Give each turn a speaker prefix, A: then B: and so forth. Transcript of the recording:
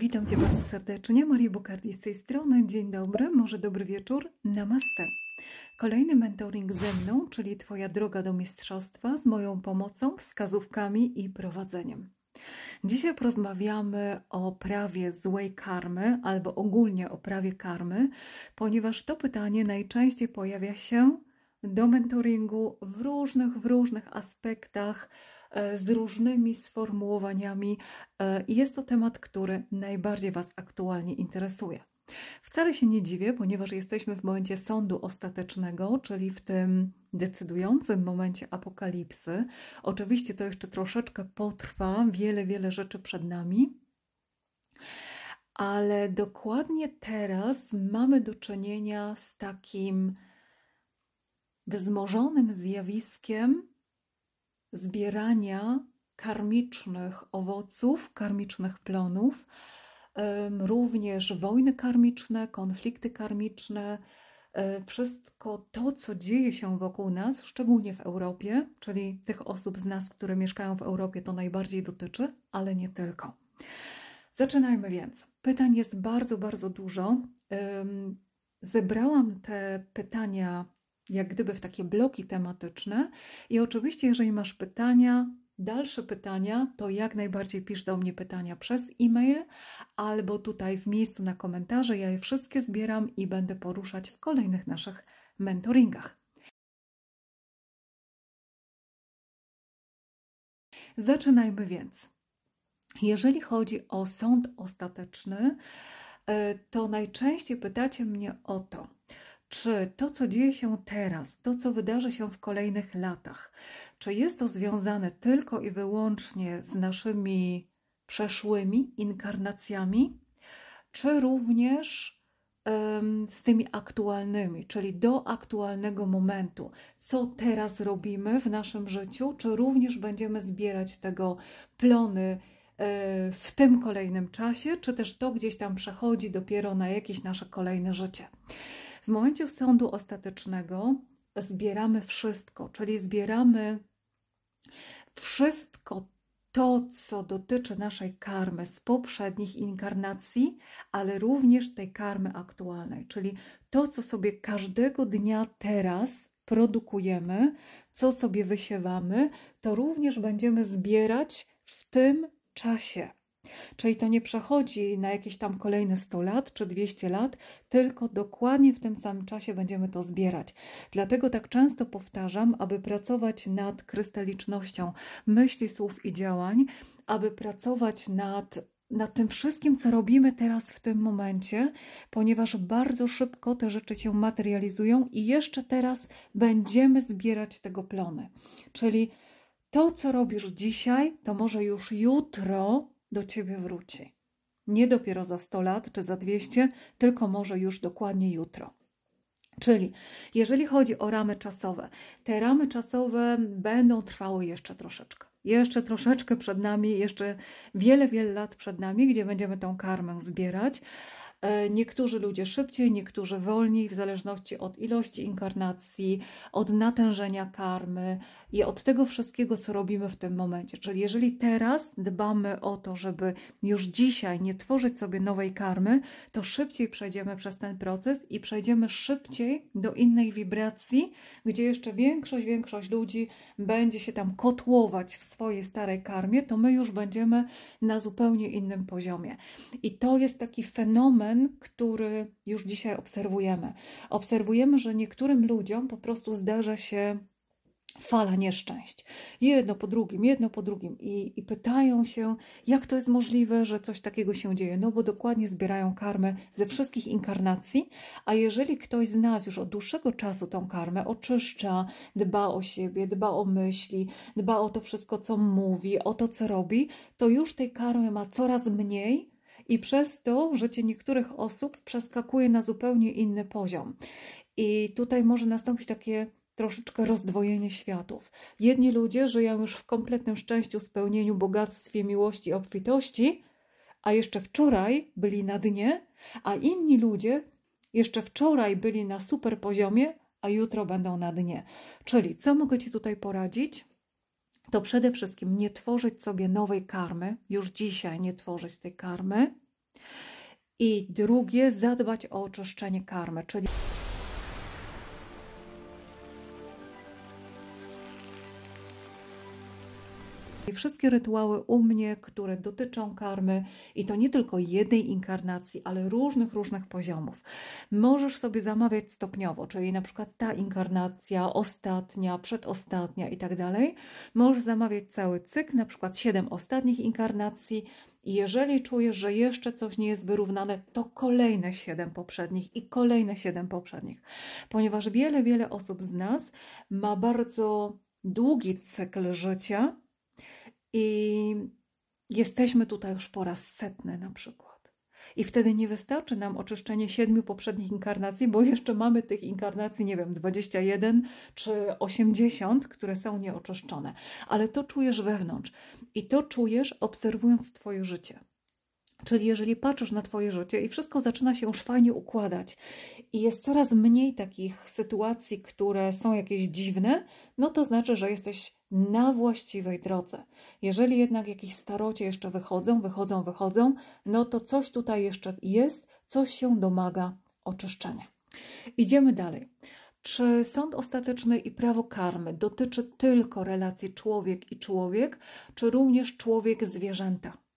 A: Witam Cię bardzo serdecznie, Maria Bukardi z tej strony. Dzień dobry, może dobry wieczór, namaste. Kolejny mentoring ze mną, czyli Twoja droga do mistrzostwa z moją pomocą, wskazówkami i prowadzeniem. Dzisiaj porozmawiamy o prawie złej karmy, albo ogólnie o prawie karmy, ponieważ to pytanie najczęściej pojawia się do mentoringu w różnych, w różnych aspektach E, z różnymi sformułowaniami. E, jest to temat, który najbardziej Was aktualnie interesuje. Wcale się nie dziwię, ponieważ jesteśmy w momencie sądu ostatecznego, czyli w tym decydującym momencie apokalipsy. Oczywiście to jeszcze troszeczkę potrwa, wiele, wiele rzeczy przed nami. Ale dokładnie teraz mamy do czynienia z takim wzmożonym zjawiskiem, zbierania karmicznych owoców, karmicznych plonów, również wojny karmiczne, konflikty karmiczne, e, wszystko to, co dzieje się wokół nas, szczególnie w Europie, czyli tych osób z nas, które mieszkają w Europie, to najbardziej dotyczy, ale nie tylko. Zaczynajmy więc. Pytań jest bardzo, bardzo dużo. Zebrałam te pytania jak gdyby w takie bloki tematyczne. I oczywiście, jeżeli masz pytania, dalsze pytania, to jak najbardziej pisz do mnie pytania przez e-mail albo tutaj w miejscu na komentarze. Ja je wszystkie zbieram i będę poruszać w kolejnych naszych mentoringach. Zaczynajmy więc. Jeżeli chodzi o sąd ostateczny, y, to najczęściej pytacie mnie o to, czy to, co dzieje się teraz, to, co wydarzy się w kolejnych latach, czy jest to związane tylko i wyłącznie z naszymi przeszłymi inkarnacjami, czy również um, z tymi aktualnymi, czyli do aktualnego momentu, co teraz robimy w naszym życiu, czy również będziemy zbierać tego plony e, w tym kolejnym czasie, czy też to gdzieś tam przechodzi dopiero na jakieś nasze kolejne życie. W momencie sądu ostatecznego zbieramy wszystko, czyli zbieramy wszystko to, co dotyczy naszej karmy z poprzednich inkarnacji, ale również tej karmy aktualnej, czyli to, co sobie każdego dnia teraz produkujemy, co sobie wysiewamy, to również będziemy zbierać w tym czasie. Czyli to nie przechodzi na jakieś tam kolejne 100 lat czy 200 lat, tylko dokładnie w tym samym czasie będziemy to zbierać. Dlatego tak często powtarzam, aby pracować nad krystalicznością myśli, słów i działań, aby pracować nad nad tym wszystkim, co robimy teraz w tym momencie, ponieważ bardzo szybko te rzeczy się materializują i jeszcze teraz będziemy zbierać tego plony. Czyli to, co robisz dzisiaj, to może już jutro do ciebie wróci. Nie dopiero za 100 lat czy za 200, tylko może już dokładnie jutro. Czyli jeżeli chodzi o ramy czasowe, te ramy czasowe będą trwały jeszcze troszeczkę. Jeszcze troszeczkę przed nami, jeszcze wiele, wiele lat przed nami, gdzie będziemy tą karmę zbierać. E, niektórzy ludzie szybciej, niektórzy wolniej, w zależności od ilości inkarnacji, od natężenia karmy, i od tego wszystkiego, co robimy w tym momencie. Czyli jeżeli teraz dbamy o to, żeby już dzisiaj nie tworzyć sobie nowej karmy, to szybciej przejdziemy przez ten proces i przejdziemy szybciej do innej wibracji, gdzie jeszcze większość, większość ludzi będzie się tam kotłować w swojej starej karmie, to my już będziemy na zupełnie innym poziomie. I to jest taki fenomen, który już dzisiaj obserwujemy. Obserwujemy, że niektórym ludziom po prostu zdarza się fala nieszczęść. Jedno po drugim, jedno po drugim. I, I pytają się, jak to jest możliwe, że coś takiego się dzieje. No bo dokładnie zbierają karmę ze wszystkich inkarnacji, a jeżeli ktoś z nas już od dłuższego czasu tą karmę oczyszcza, dba o siebie, dba o myśli, dba o to wszystko, co mówi, o to, co robi, to już tej karmy ma coraz mniej, i przez to życie niektórych osób przeskakuje na zupełnie inny poziom. I tutaj może nastąpić takie troszeczkę rozdwojenie światów. Jedni ludzie żyją już w kompletnym szczęściu, spełnieniu, bogactwie, miłości, obfitości, a jeszcze wczoraj byli na dnie, a inni ludzie jeszcze wczoraj byli na super poziomie, a jutro będą na dnie. Czyli co mogę Ci tutaj poradzić? To przede wszystkim nie tworzyć sobie nowej karmy, już dzisiaj nie tworzyć tej karmy. I drugie, zadbać o oczyszczenie karmy, czyli. Wszystkie rytuały u mnie, które dotyczą karmy i to nie tylko jednej inkarnacji, ale różnych, różnych poziomów. Możesz sobie zamawiać stopniowo, czyli na przykład ta inkarnacja, ostatnia, przedostatnia i tak dalej. Możesz zamawiać cały cykl, na przykład siedem ostatnich inkarnacji, jeżeli czujesz, że jeszcze coś nie jest wyrównane, to kolejne siedem poprzednich i kolejne siedem poprzednich, ponieważ wiele, wiele osób z nas ma bardzo długi cykl życia i jesteśmy tutaj już po raz setny na przykład. I wtedy nie wystarczy nam oczyszczenie siedmiu poprzednich inkarnacji, bo jeszcze mamy tych inkarnacji, nie wiem, 21 czy 80, które są nieoczyszczone. Ale to czujesz wewnątrz i to czujesz obserwując Twoje życie. Czyli jeżeli patrzysz na Twoje życie i wszystko zaczyna się już fajnie układać i jest coraz mniej takich sytuacji, które są jakieś dziwne, no to znaczy, że jesteś na właściwej drodze. Jeżeli jednak jakieś starocie jeszcze wychodzą, wychodzą, wychodzą, no to coś tutaj jeszcze jest, coś się domaga oczyszczenia. Idziemy dalej. Czy sąd ostateczny i prawo karmy dotyczy tylko relacji człowiek i człowiek, czy również człowiek-zwierzęta?